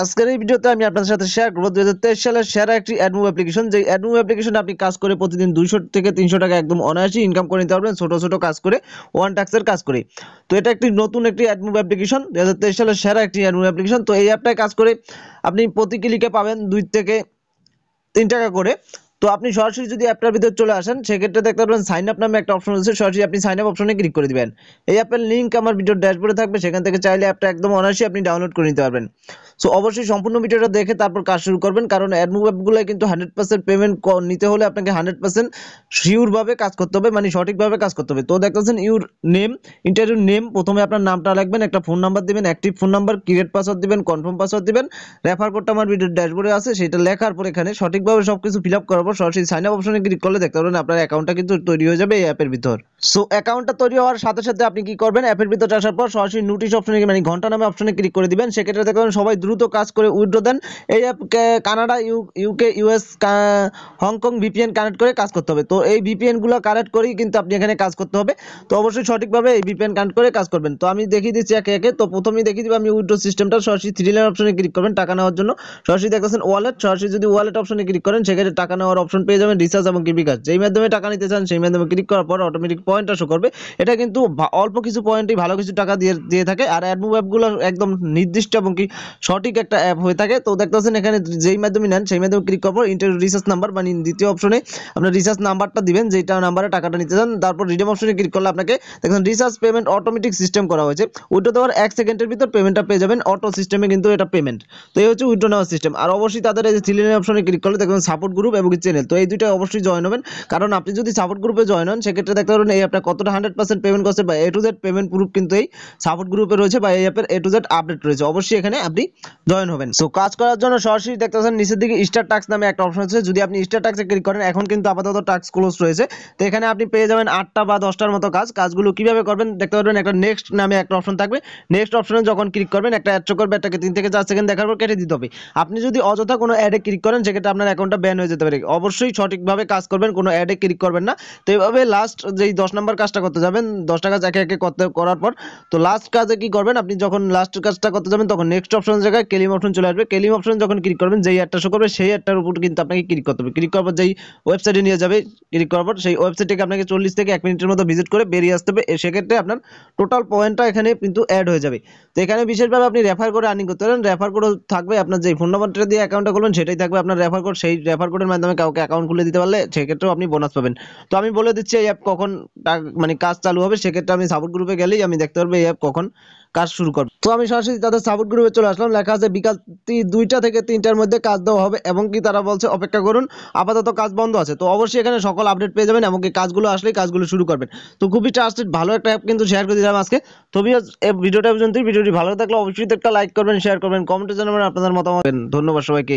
আজকের এই ভিডিওতে আমি আপনাদের সাথে শেয়ার করবো দু সালের সেরা একটি অ্যাডমুভ অ্যাপ্লিকেশন যে অ্যাডমুভ অ্যাপ্লিকেশন আপনি কাজ করে প্রতিদিন দুইশো থেকে তিনশো টাকা একদম অনায়াসে ইনকাম করে নিতে পারবেন ছোটো ছোটো কাজ করে ওয়ান টাক্সের কাজ করে তো এটা একটি নতুন একটি অ্যাডমুভ অ্যাপ্লিকেশন দু সালের সেরা একটি অ্যাডমুভ অ্যাপ্লিকেশন তো এই অ্যাপটায় কাজ করে আপনি প্রতি ক্লিকে পাবেন দুই থেকে তিন টাকা করে তো আপনি সরাসরি যদি অ্যাপটার ভিতরে চলে আসেন সেক্ষেত্রে দেখতে পারবেন সাইন আপ নামে একটা অপশন রয়েছে সরাসরি আপনি সাইন আপ অপশনে ক্লিক করে দিবেন এই অ্যাপের লিঙ্ক আমার ভিডিওর ড্যাশবোর্ডে থাকবে সেখান থেকে চাইলে অ্যাপটা একদম অনায়াসে আপনি ডাউনলোড করে নিতে পারবেন সো অবশ্যই সম্পূর্ণ ভিডিওটা দেখে তারপর কাজ শুরু করবেন কারণ অ্যাডমুভ অ্যাপগুলো কিন্তু হান্ড্রেড পার্সেন্ট পেমেন্ট নিতে হলে আপনাকে হান্ড্রেড পার্সেন্ট শিওরভাবে কাজ করতে হবে মানে সঠিকভাবে কাজ করতে হবে তো দেখতেছেন ইউর নেম ইন্টারভিউ নেম প্রথমে আপনার নামটা লাগবেন একটা ফোন নাম্বার দেবেন active phone number create password দেবেন কনফার্ম পাসওয়ার্ড দেবেন রেফার কোডটা আমার ভিডিওর ড্যাশবোর্ডে আছে সেটা লেখার পর এখানে সঠিকভাবে সব কিছু ফিল আপ করার পর সরাসরি সাইন আপ অপশনে ক্লিক করলে দেখতে পারবেন আপনার অ্যাকাউন্টটা কিন্তু তৈরি হয়ে যাবে এই অ্যাপের ভিতর সো অ্যাকাউন্টটা তৈরি হওয়ার সাথে সাথে আপনি কি করবেন অ্যাপের ভিতরে আসার পর সরাসরি নোটিশ অপশনে মানে ঘন্টা নামে অপশনে ক্লিক করে দিবেন সেক্ষেত্রে দেখবেন সবাই দ্রুত কাজ করে উইড্রো দেন এই app Canada UK US Hong Kong VPN connect করে কাজ করতে হবে তো এই ভিপিএনগুলো কানেক্ট করেই কিন্তু আপনি এখানে কাজ করতে হবে তো অবশ্যই সঠিকভাবে এই ভিপিএন কানেক্ট করে কাজ করবেন তো আমি দেখিয়ে দিচ্ছি একে একে তো প্রথমেই দেখিয়ে দিব আমি উইড্রো সিস্টেমটা সরাসরি থ্রি লাইন অপশনে ক্লিক করবেন টাকা নেওয়ার জন্য সরাসরি দেখতেছেন ওয়ালেট সরাসরি যদি ওয়ালেট অপশনে ক্লিক করেন সেক্ষেত্রে টাকা নেওয়ার অপশন পেয়ে যাবেন রিচার্জ এবং কি যেই মাধ্যমে টাকা নিতে চান সেই মাধ্যমে ক্লিক করার পর অটোমেটিক পয়েন্টটা শো করবে এটা কিন্তু অল্প কিছু পয়েন্টই ভালো কিছু টাকা দিয়ে দিয়ে থাকে আর অ্যাডমুভ অ্যাপগুলো একদম নির্দিষ্ট এবং কি সঠিক একটা অ্যাপ হয়ে থাকে তো দেখতে পাচ্ছেন এখানে যেই মাধ্যমে নেন সেই মাধ্যমে ক্লিক করবো ইন্টার রিচার্জ নাম্বার মানে দ্বিতীয় অপশনে আপনার রিচার্জ নাম্বারটা দিবেন যেটা নাম্বারে টাকাটা নিতে চান তারপর রিডিম অপশনে ক্লিক করলে আপনাকে দেখুন রিচার্জ পেমেন্ট অটোমেটিক সিস্টেম করা হয়েছে উইড্রো দেওয়ার এক সেকেন্ডের ভিতর পেমেন্টটা পেয়ে যাবেন অটো সিস্টেমে কিন্তু এটা পেমেন্ট তো এই হচ্ছে উইড্রো নেওয়ার সিস্টেম আর অবশ্যই তাদের এই যে অপশনে ক্লিক করলে দেখবেন সাপোর্ট গ্রুপ এবং চ্যানেল তো এই দুটো অবশ্যই জয়েন হবেন কারণ আপনি যদি সাপোর্ট গ্রুপে জয়েন হন সেক্ষেত্রে দেখতে পারেন এই আপনার কতটা হান্ড্রেড পার্সেন্ট পেমেন্ট করছে বা A to Z payment proof কিন্তু এই সাপোর্ট গ্রুপে রয়েছে বা এই অ্যাপের এ টু জেড আপডেট রয়েছে অবশ্যই এখানে আপনি জয়েন হবেন সো কাজ করার জন্য সরাসরি দেখতে পাচ্ছেন নিচের দিকে স্টার টাক্স নামে একটা অপশন আছে যদি আপনি স্টার টাক্সে ক্লিক করেন এখন কিন্তু আপাতত টাক্স ক্লোজ রয়েছে তো এখানে আপনি পেয়ে যাবেন আটটা বা দশটার মতো কাজ কাজগুলো কীভাবে করবেন দেখতে পারবেন একটা নেক্সট নামে একটা অপশন থাকবে নেক্সট অপশনে যখন ক্লিক করবেন একটা অ্যাড করবে একটাকে তিন থেকে চার সেকেন্ড দেখার পর কেটে দিতে হবে আপনি যদি অযথা কোনো অ্যাডে ক্লিক করেন সেক্ষেত্রে আপনার অ্যাকাউন্টটা ব্যান হয়ে যেতে পারে অবশ্যই সঠিকভাবে কাজ করবেন কোনো অ্যাডে ক্লিক করবেন না তো এইভাবে লাস্ট যেই দশ নম্বর কাজটা করতে যাবেন দশটা কাজ একে একে করতে করার পর তো লাস্ট কাজে কি করবেন আপনি যখন লাস্ট কাজটা করতে যাবেন তখন নেক্সট অপশন জায়গায় কেলিম অপশন চলে আসবে কেলিম অপশন যখন ক্লিক করবেন যেই অ্যাডটা শো করবে সেই অ্যাডটার উপর কিন্তু আপনাকে ক্লিক করতে হবে ক্লিক করার পর যেই ওয়েবসাইটে নিয়ে যাবে ক্লিক করার পর সেই ওয়েবসাইট আপনাকে চল্লিশ থেকে এক মিনিটের মতো ভিজিট করে বেরিয়ে আসতে হবে সেক্ষেত্রে আপনার টোটাল পয়েন্টটা এখানে কিন্তু অ্যাড হয়ে যাবে তো এখানে বিশেষভাবে আপনি রেফার করে আর্নিং করতে পারেন রেফার কোড থাকবে আপনার যে ফোন নাম্বারটা দিয়ে অ্যাকাউন্টটা খুলবেন সেটাই থাকবে আপনার রেফার কোড সেই রেফার কোডের মাধ্যমে কাউকে অ্যাকাউন্ট খুলে দিতে পারলে সেক্ষেত্রেও আপনি বোনাস পাবেন তো আমি বলে দিচ্ছি এই অ্যাপ কখন মানে কাজ চালু হবে সেক্ষেত্রে আমি সাপোর্ট গ্রুপে গেলেই আমি দেখতে পারবো এই অ্যাপ কখন কাজ শুরু করবে তো আমি সরাসরি তাদের সাপোর্ট গ্রুপে চলে আসলাম লেখা আছে বিকাল দুইটা থেকে তিনটার মধ্যে কাজ দেওয়া হবে এবং কি তারা বলছে অপেক্ষা করুন আপাতত কাজ বন্ধ আছে তো অবশ্যই এখানে সকল আপডেট পেয়ে যাবেন এমনকি কাজগুলো আসলেই কাজগুলো শুরু করবেন তো খুবই ট্রাস্টেড ভালো একটা অ্যাপ কিন্তু শেয়ার করে দিলাম আজকে তো ভিডিওটা পর্যন্ত ভিডিওটি ভালো থাকলে অবশ্যই একটা লাইক করবেন শেয়ার করবেন কমেন্টে জানাবেন আপনাদের মতামত ধন্যবাদ সবাইকে